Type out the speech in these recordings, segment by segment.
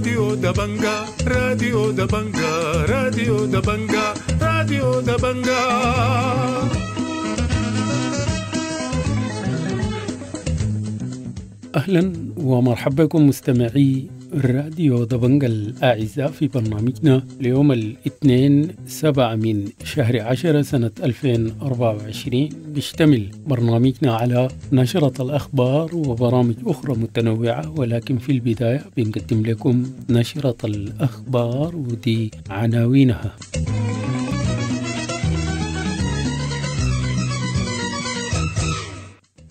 راديو دبنجا راديو دبنجا راديو دبنجا راديو دبنجا أهلا ومرحبا بكم مستمعي راديو دبنج الأعزاء في برنامجنا ليوم الاثنين سبعة من شهر عشرة سنة 2024 بيشتمل برنامجنا على نشرة الأخبار وبرامج أخرى متنوعة ولكن في البداية بنقدم لكم نشرة الأخبار ودي عناوينها.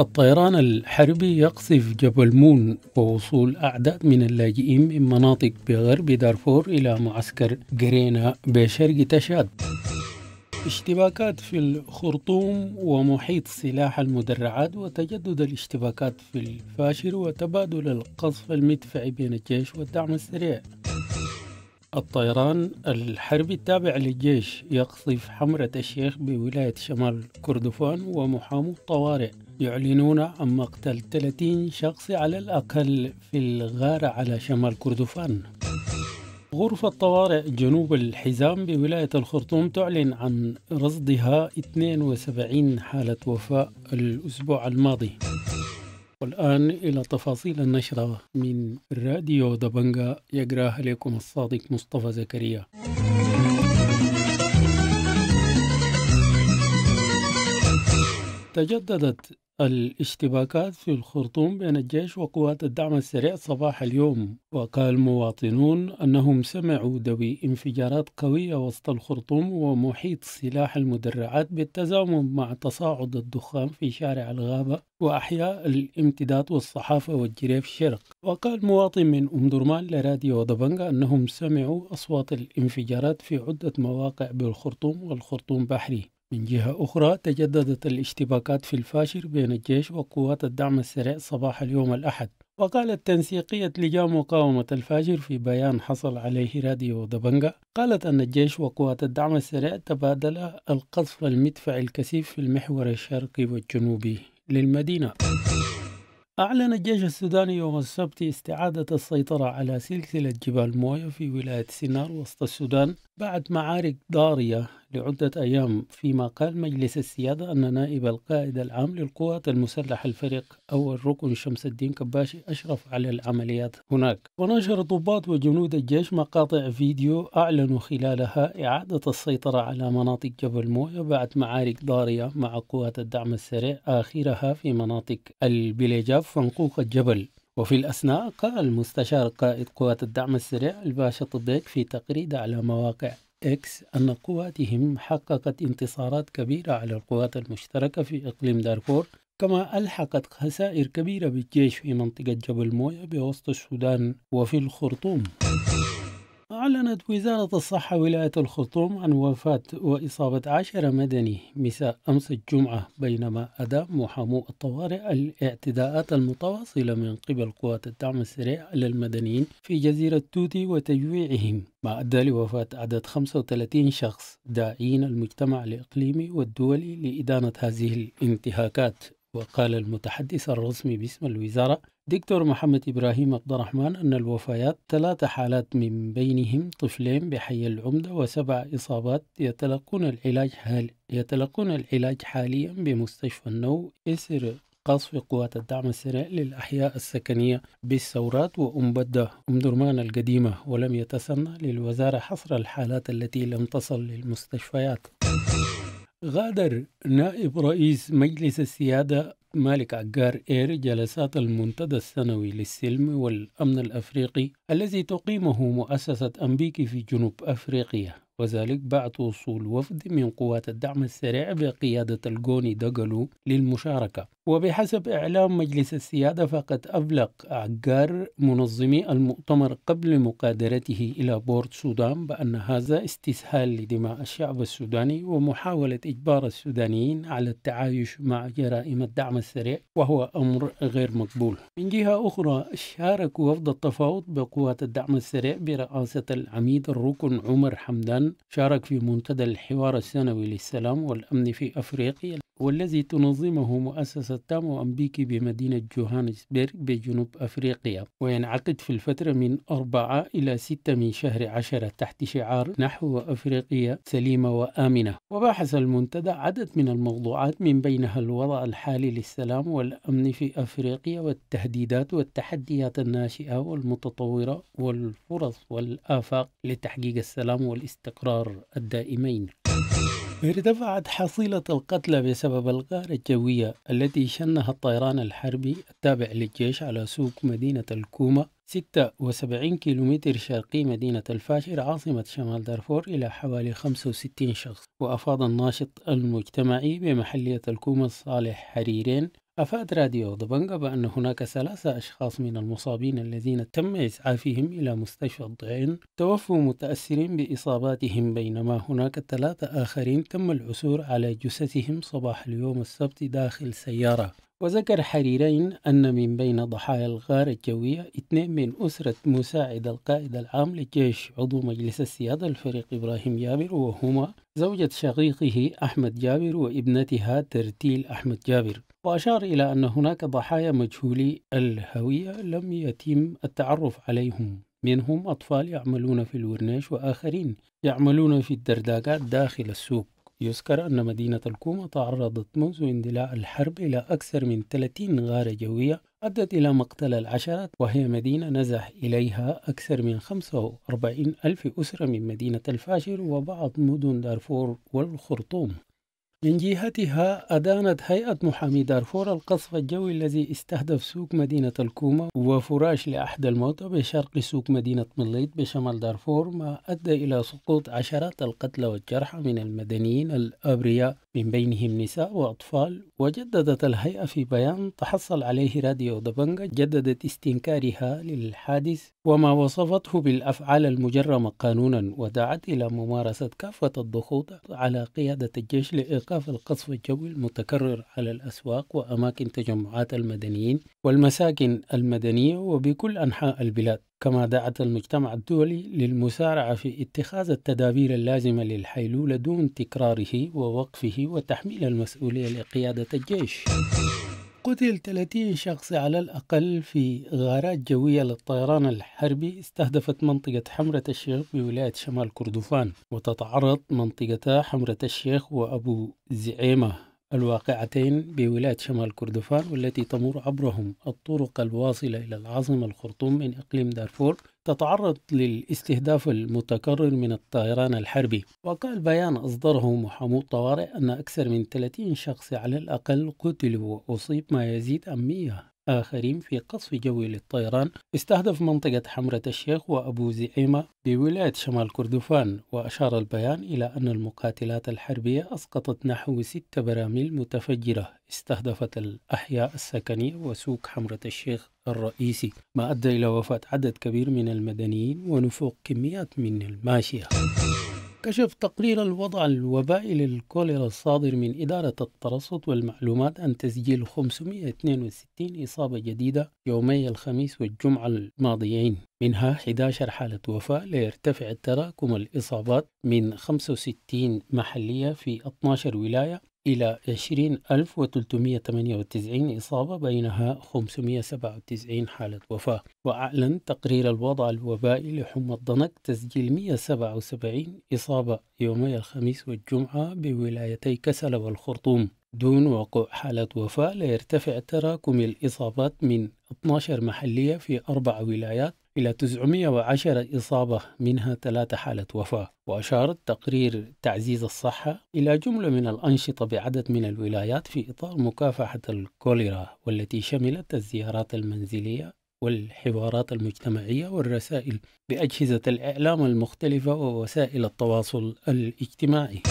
الطيران الحربي يقصف جبل مون ووصول أعداد من اللاجئين من مناطق بغرب دارفور إلى معسكر جرينا بشرق تشاد اشتباكات في الخرطوم ومحيط سلاح المدرعات وتجدد الاشتباكات في الفاشر وتبادل القصف المدفعي بين الجيش والدعم السريع الطيران الحربي التابع للجيش يقصف حمرة الشيخ بولاية شمال كردفان ومحامو الطوارئ يعلنون عن مقتل 30 شخص على الأقل في الغارة على شمال كردفان غرفة طوارئ جنوب الحزام بولاية الخرطوم تعلن عن رصدها 72 حالة وفاة الأسبوع الماضي والآن إلى تفاصيل النشرة من راديو دبنجا يقراها لكم الصادق مصطفى زكريا تجددت الاشتباكات في الخرطوم بين الجيش وقوات الدعم السريع صباح اليوم وقال المواطنون أنهم سمعوا دوي انفجارات قوية وسط الخرطوم ومحيط سلاح المدرعات بالتزامن مع تصاعد الدخان في شارع الغابة وأحياء الامتداد والصحافة والجريف الشرق وقال مواطن من أم درمان لراديو دبنغا أنهم سمعوا أصوات الانفجارات في عدة مواقع بالخرطوم والخرطوم بحري من جهة أخرى تجددت الاشتباكات في الفاشر بين الجيش وقوات الدعم السريع صباح اليوم الأحد وقالت تنسيقية لجان مقاومة الفاجر في بيان حصل عليه راديو دبنجا قالت أن الجيش وقوات الدعم السريع تبادلا القصف المدفع الكثيف في المحور الشرقي والجنوبي للمدينة أعلن الجيش السوداني يوم السبت استعادة السيطرة على سلسلة جبال موية في ولاية سينار وسط السودان بعد معارك ضارية لعدة أيام فيما قال مجلس السيادة أن نائب القائد العام للقوات المسلحة الفريق أول ركن شمس الدين كباشي أشرف على العمليات هناك ونشر ضباط وجنود الجيش مقاطع فيديو أعلنوا خلالها إعادة السيطرة على مناطق جبل موية بعد معارك ضارية مع قوات الدعم السريع آخرها في مناطق البليجاف فنقوق الجبل وفي الأثناء قال مستشار قائد قوات الدعم السريع الباشا طبيك في تغريدة على مواقع إكس أن قواتهم حققت انتصارات كبيرة على القوات المشتركة في إقليم دارفور كما ألحقت خسائر كبيرة بالجيش في منطقة جبل مويا بوسط السودان وفي الخرطوم أعلنت وزارة الصحة ولاية الخرطوم عن وفاة وإصابة عشرة مدني مساء أمس الجمعة بينما أدى محامو الطوارئ الاعتداءات المتواصلة من قبل قوات الدعم السريع على المدنيين في جزيرة توتي وتجويعهم ما أدى لوفاة عدد 35 شخص داعين المجتمع الإقليمي والدولي لإدانة هذه الانتهاكات وقال المتحدث الرسمي باسم الوزارة دكتور محمد إبراهيم عبد الرحمن أن الوفيات ثلاث حالات من بينهم طفلين بحي العمدة وسبع إصابات يتلقون العلاج حال يتلقون العلاج حاليا بمستشفى النو إسر قصف قوات الدعم السريع للأحياء السكنية بالثورات وأمبدة أم درمان القديمة ولم يتسنى للوزارة حصر الحالات التي لم تصل للمستشفيات غادر نائب رئيس مجلس السيادة مالك عجار إير جلسات المنتدى السنوي للسلم والأمن الأفريقي الذي تقيمه مؤسسة أمبيكي في جنوب أفريقيا وذلك بعد وصول وفد من قوات الدعم السريع بقيادة الجوني دجلو للمشاركة وبحسب إعلام مجلس السيادة فقد أبلغ عقار منظمي المؤتمر قبل مقادرته إلى بورد سودان بأن هذا استسهال لدماء الشعب السوداني ومحاولة إجبار السودانيين على التعايش مع جرائم الدعم السريع وهو أمر غير مقبول من جهة أخرى شارك وفد التفاوض بقوات الدعم السريع برئاسة العميد الركن عمر حمدان شارك في منتدى الحوار السنوي للسلام والأمن في أفريقيا والذي تنظمه مؤسسة استخدامه وأمريكي بمدينة جوهانسبرغ بجنوب أفريقيا وينعقد في الفترة من أربعة إلى ستة من شهر عشرة تحت شعار نحو أفريقيا سليمة وآمنة وبحث المنتدى عدد من الموضوعات من بينها الوضع الحالي للسلام والأمن في أفريقيا والتهديدات والتحديات الناشئة والمتطورة والفرص والآفاق لتحقيق السلام والاستقرار الدائمين ارتفعت حصيلة القتلى بسبب الغارة الجوية التي شنها الطيران الحربي التابع للجيش على سوق مدينة الكومة 76 كيلومتر شرقي مدينة الفاشر عاصمة شمال دارفور إلى حوالي 65 شخص وأفاد الناشط المجتمعي بمحلية الكومة صالح حريرين أفاد راديو ضبنجة بأن هناك ثلاثة أشخاص من المصابين الذين تم إسعافهم إلى مستشفى الضعين توفوا متأثرين بإصاباتهم بينما هناك ثلاثة آخرين تم العثور على جثثهم صباح اليوم السبت داخل سيارة وذكر حريرين أن من بين ضحايا الغارة الجوية اثنين من أسرة مساعد القائد العام للجيش عضو مجلس السيادة الفريق إبراهيم جابر وهما زوجة شقيقه أحمد جابر وابنتها ترتيل أحمد جابر وأشار إلى أن هناك ضحايا مجهولي الهوية لم يتم التعرف عليهم منهم أطفال يعملون في الورنيش وآخرين يعملون في الدرداقات داخل السوق يذكر أن مدينة الكومة تعرضت منذ اندلاع الحرب إلى أكثر من 30 غارة جوية أدت إلى مقتل العشرات وهي مدينة نزح إليها أكثر من 45 ألف أسرة من مدينة الفاشر وبعض مدن دارفور والخرطوم من جهتها أدانت هيئة محامي دارفور القصف الجوي الذي استهدف سوق مدينة الكومة وفراش لأحد الموتى بشرق سوق مدينة مليط بشمال دارفور ما أدى إلى سقوط عشرات القتلى والجرحى من المدنيين الأبرياء من بينهم نساء وأطفال وجددت الهيئة في بيان تحصل عليه راديو دبنجة جددت استنكارها للحادث وما وصفته بالأفعال المجرمة قانونا ودعت إلى ممارسة كافة الضغوط على قيادة الجيش لإيقاف القصف الجوي المتكرر على الأسواق وأماكن تجمعات المدنيين والمساكن المدنية وبكل أنحاء البلاد كما دعت المجتمع الدولي للمسارعة في اتخاذ التدابير اللازمة للحيلولة دون تكراره ووقفه وتحميل المسؤولية لقيادة الجيش قتل 30 شخص على الأقل في غارات جوية للطيران الحربي استهدفت منطقة حمرة الشيخ بولاية شمال كردفان وتتعرض منطقتا حمرة الشيخ وأبو زعيمة الواقعتين بولاية شمال كردفان والتي تمر عبرهم الطرق الواصلة إلى العاصمة الخرطوم من إقليم دارفور تتعرض للاستهداف المتكرر من الطيران الحربي وقال بيان أصدره محامو الطوارئ أن أكثر من 30 شخص على الأقل قتلوا وأصيب ما يزيد عن 100 آخرين في قصف جوي للطيران استهدف منطقة حمرة الشيخ وأبو زعيمة بولاية شمال كردفان وأشار البيان إلى أن المقاتلات الحربية أسقطت نحو ست براميل متفجرة استهدفت الأحياء السكنية وسوق حمرة الشيخ الرئيسي ما أدى إلى وفاة عدد كبير من المدنيين ونفوق كميات من الماشية كشف تقرير الوضع الوبائي للكوليرا الصادر من إدارة الترصد والمعلومات عن تسجيل 562 إصابة جديدة يومي الخميس والجمعة الماضيين منها 11 حالة وفاة ليرتفع تراكم الإصابات من 65 محلية في 12 ولاية إلى 20398 إصابة بينها 597 حالة وفاة وأعلن تقرير الوضع الوبائي لحمى الضنك تسجيل 177 إصابة يومي الخميس والجمعة بولايتي كسل والخرطوم دون وقوع حالة وفاة ليرتفع تراكم الإصابات من 12 محلية في أربع ولايات إلى 910 إصابة منها ثلاثة حالة وفاة وأشار تقرير تعزيز الصحة إلى جملة من الأنشطة بعدد من الولايات في إطار مكافحة الكوليرا والتي شملت الزيارات المنزلية والحوارات المجتمعية والرسائل بأجهزة الإعلام المختلفة ووسائل التواصل الاجتماعي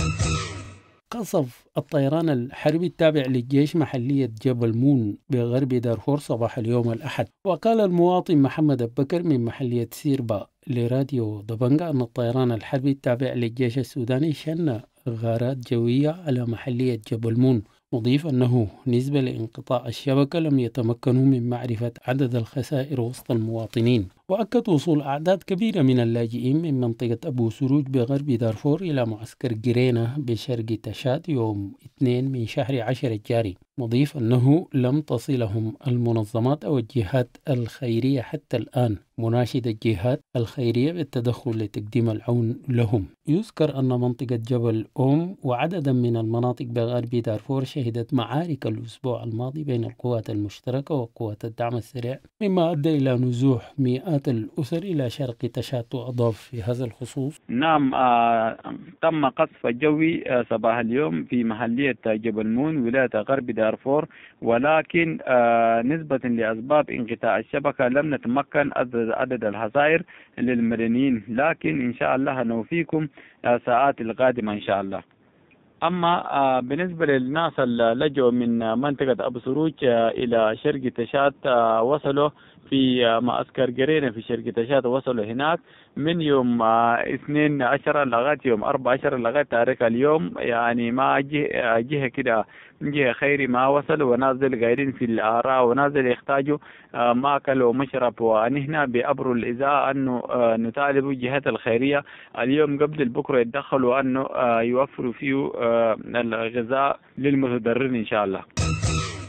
قصف الطيران الحربي التابع للجيش محلية جبل مون بغرب دارفور صباح اليوم الأحد وقال المواطن محمد بكر من محلية سيربا لراديو دبنغا أن الطيران الحربي التابع للجيش السوداني شن غارات جوية على محلية جبل مون مضيف أنه نسبة لانقطاع الشبكة لم يتمكنوا من معرفة عدد الخسائر وسط المواطنين وأكد وصول أعداد كبيرة من اللاجئين من منطقة أبو سروج بغرب دارفور إلى معسكر جرينا بشرق تشاد يوم 2 من شهر عشر الجاري مضيف أنه لم تصلهم المنظمات أو الجهات الخيرية حتى الآن مناشد الجهات الخيرية بالتدخل لتقديم العون لهم يذكر أن منطقة جبل أوم وعددا من المناطق بغرب دارفور شهدت معارك الأسبوع الماضي بين القوات المشتركة وقوات الدعم السريع مما أدى إلى نزوح مئات الأسر إلى شرق تشات أضاف في هذا الخصوص نعم آه تم قصف جوي آه، صباح اليوم في محلية جبل مون ولاية غرب دارفور دارفور ولكن آه، نسبة لأسباب انقطاع الشبكة لم نتمكن عدد الحصائر للمرنين لكن إن شاء الله نوفيكم آه، ساعات القادمة إن شاء الله أما آه، بالنسبة للناس اللي لجوا من منطقة أبو سروج إلى شرق تشات وصلوا في آه، معسكر جرينا في شرق تشاد وصلوا هناك من يوم آه، اثنين 12 لغاية يوم 14 لغاية تاريخ اليوم يعني ما جهة, آه، جهة كده جهة خيري ما وصلوا ونازل قايلين في الآراء ونازل يحتاجوا ماكل ومشرب ونحن بابر الإذاعة أنه نطالب الجهات الخيرية اليوم قبل بكرة يتدخلوا أنه يوفروا فيه الغذاء للمتضررين إن شاء الله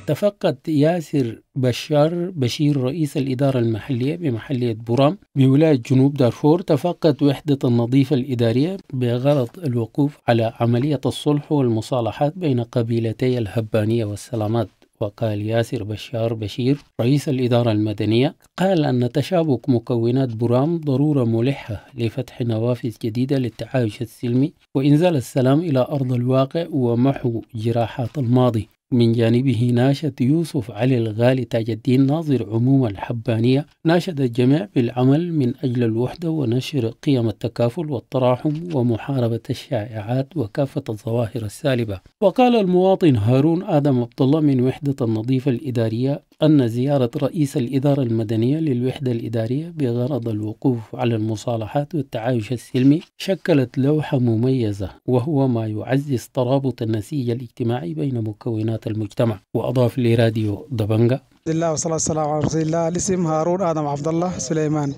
تفقد ياسر بشار بشير رئيس الإدارة المحلية بمحلية بورام بولاية جنوب دارفور تفقد وحدة النظيفة الإدارية بغرض الوقوف على عملية الصلح والمصالحات بين قبيلتي الهبانية والسلامات وقال ياسر بشار بشير رئيس الإدارة المدنية قال أن تشابك مكونات برام ضرورة ملحة لفتح نوافذ جديدة للتعايش السلمي وإنزال السلام إلى أرض الواقع ومحو جراحات الماضي من جانبه ناشد يوسف علي الغالي تاج الدين ناظر عموم الحبانية ناشد الجميع بالعمل من أجل الوحدة ونشر قيم التكافل والتراحم ومحاربة الشائعات وكافة الظواهر السالبة وقال المواطن هارون آدم عبد الله من وحدة النظيفة الإدارية أن زيارة رئيس الإدارة المدنية للوحدة الإدارية بغرض الوقوف على المصالحات والتعايش السلمي شكلت لوحة مميزة وهو ما يعزز ترابط النسيج الاجتماعي بين مكونات المجتمع وأضاف لراديو دبنجة الله والصلاة والسلام على رسول الله الاسم هارون آدم عبد الله سليمان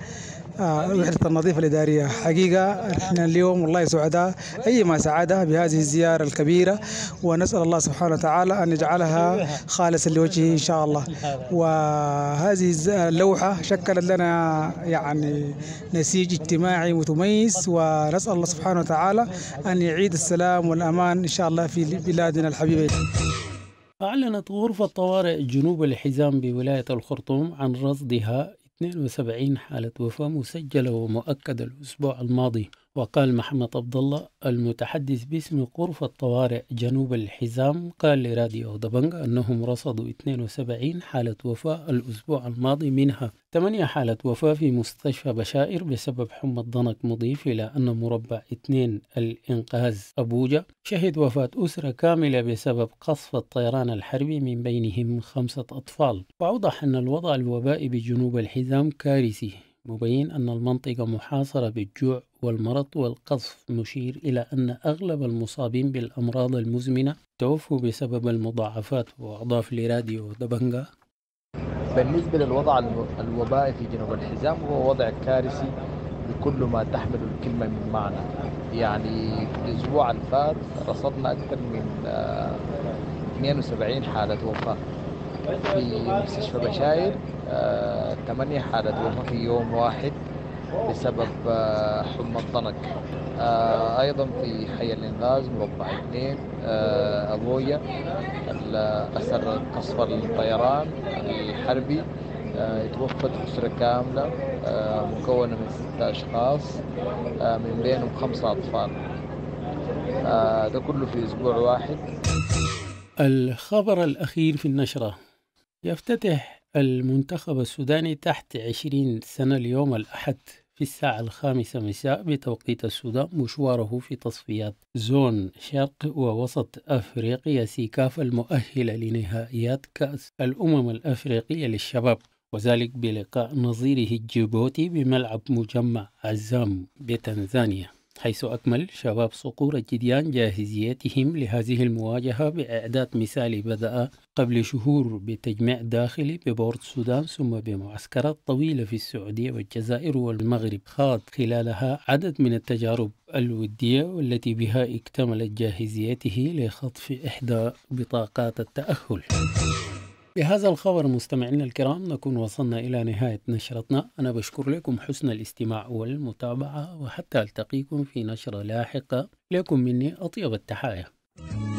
آه، وحدة النظيفة الإدارية حقيقة إحنا اليوم والله سعداء أي ما سعادة بهذه الزيارة الكبيرة ونسأل الله سبحانه وتعالى أن يجعلها خالص لوجهه إن شاء الله وهذه اللوحة شكلت لنا يعني نسيج اجتماعي متميز ونسأل الله سبحانه وتعالى أن يعيد السلام والأمان إن شاء الله في بلادنا الحبيبة أعلنت غرفة طوارئ جنوب الحزام بولاية الخرطوم عن رصدها 72 حالة وفاة مسجلة ومؤكدة الأسبوع الماضي وقال محمد عبد الله المتحدث باسم غرفة طوارئ جنوب الحزام قال لراديو دبنغ أنهم رصدوا 72 حالة وفاة الأسبوع الماضي منها 8 حالة وفاة في مستشفى بشائر بسبب حمى الضنك مضيف إلى أن مربع 2 الإنقاذ أبوجا شهد وفاة أسرة كاملة بسبب قصف الطيران الحربي من بينهم خمسة أطفال وأوضح أن الوضع الوبائي بجنوب الحزام كارثي مبين أن المنطقة محاصرة بالجوع والمرض والقصف مشير إلى أن أغلب المصابين بالأمراض المزمنة توفوا بسبب المضاعفات وأضاف لراديو دبنجا بالنسبة للوضع الوبائي في جنوب الحزام هو وضع كارثي بكل ما تحمل الكلمة من معنى يعني الأسبوع الفات رصدنا أكثر من 72 آه، حالة وفاة في مستشفى بشاير ثمانية آه، حالات وفاة في يوم واحد بسبب آه، حمى الطنق آه، أيضا في حي الإنغاز مربع اثنين أبويا أثر قصفر للطيران الحربي توفت أسرة كاملة مكونة من ستة أشخاص من بينهم خمسة أطفال هذا كله في أسبوع واحد الخبر الأخير في النشرة يفتتح المنتخب السوداني تحت عشرين سنة اليوم الأحد في الساعة الخامسة مساء بتوقيت السودان مشواره في تصفيات زون شرق ووسط أفريقيا سيكاف المؤهلة لنهائيات كأس الأمم الأفريقية للشباب وذلك بلقاء نظيره الجيبوتي بملعب مجمع عزام بتنزانيا حيث أكمل شباب صقور الجديان جاهزيتهم لهذه المواجهة بإعداد مثالي بدأ قبل شهور بتجميع داخلي ببورد السودان ثم بمعسكرات طويلة في السعودية والجزائر والمغرب خاض خلالها عدد من التجارب الودية والتي بها اكتملت جاهزيته لخطف إحدى بطاقات التأهل بهذا الخبر مستمعينا الكرام نكون وصلنا إلى نهاية نشرتنا أنا بشكر لكم حسن الاستماع والمتابعة وحتى ألتقيكم في نشرة لاحقة لكم مني أطيب التحايا